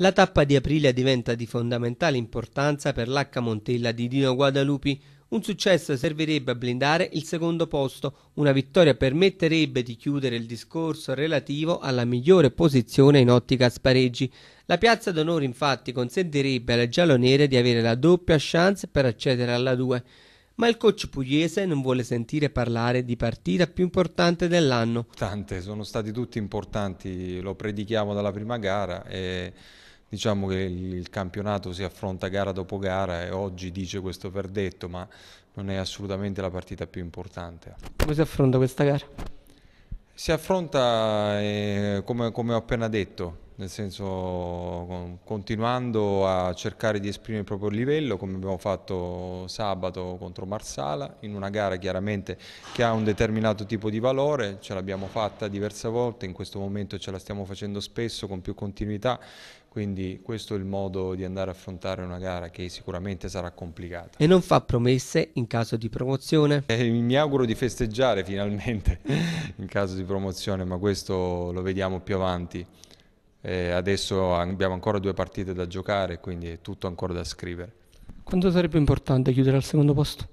La tappa di aprile diventa di fondamentale importanza per l'H Montella di Dino Guadalupi. Un successo servirebbe a blindare il secondo posto, una vittoria permetterebbe di chiudere il discorso relativo alla migliore posizione in ottica spareggi. La piazza d'onore infatti consentirebbe alle giallonere di avere la doppia chance per accedere alla 2 ma il coach pugliese non vuole sentire parlare di partita più importante dell'anno. Tante, sono stati tutti importanti, lo predichiamo dalla prima gara e diciamo che il campionato si affronta gara dopo gara e oggi dice questo verdetto, ma non è assolutamente la partita più importante. Come si affronta questa gara? Si affronta eh, come, come ho appena detto, nel senso continuando a cercare di esprimere il proprio livello come abbiamo fatto sabato contro Marsala in una gara chiaramente che ha un determinato tipo di valore, ce l'abbiamo fatta diverse volte, in questo momento ce la stiamo facendo spesso con più continuità, quindi questo è il modo di andare a affrontare una gara che sicuramente sarà complicata. E non fa promesse in caso di promozione? Eh, mi auguro di festeggiare finalmente in caso di promozione, ma questo lo vediamo più avanti eh, adesso abbiamo ancora due partite da giocare, quindi è tutto ancora da scrivere. Quanto sarebbe importante chiudere al secondo posto?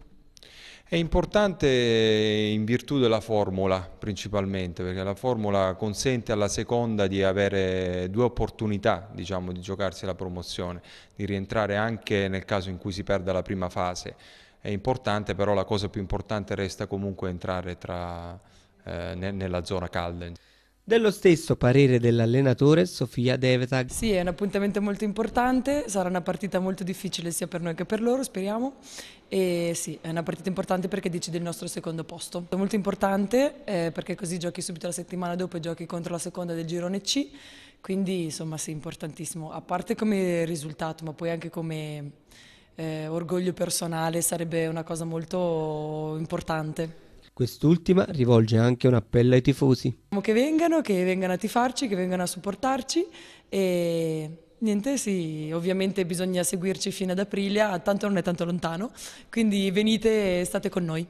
È importante in virtù della formula principalmente, perché la formula consente alla seconda di avere due opportunità diciamo, di giocarsi la promozione, di rientrare anche nel caso in cui si perda la prima fase. È importante, però la cosa più importante resta comunque entrare tra, eh, nella zona calda. Dello stesso parere dell'allenatore Sofia Devetag. Sì, è un appuntamento molto importante, sarà una partita molto difficile sia per noi che per loro, speriamo. E sì, è una partita importante perché decide il nostro secondo posto. È molto importante eh, perché così giochi subito la settimana dopo e giochi contro la seconda del girone C, quindi insomma sì, importantissimo, a parte come risultato, ma poi anche come eh, orgoglio personale sarebbe una cosa molto importante. Quest'ultima rivolge anche un appello ai tifosi. Diciamo che vengano, che vengano a tifarci, che vengano a supportarci e niente, sì, ovviamente bisogna seguirci fino ad aprile, tanto non è tanto lontano, quindi venite e state con noi.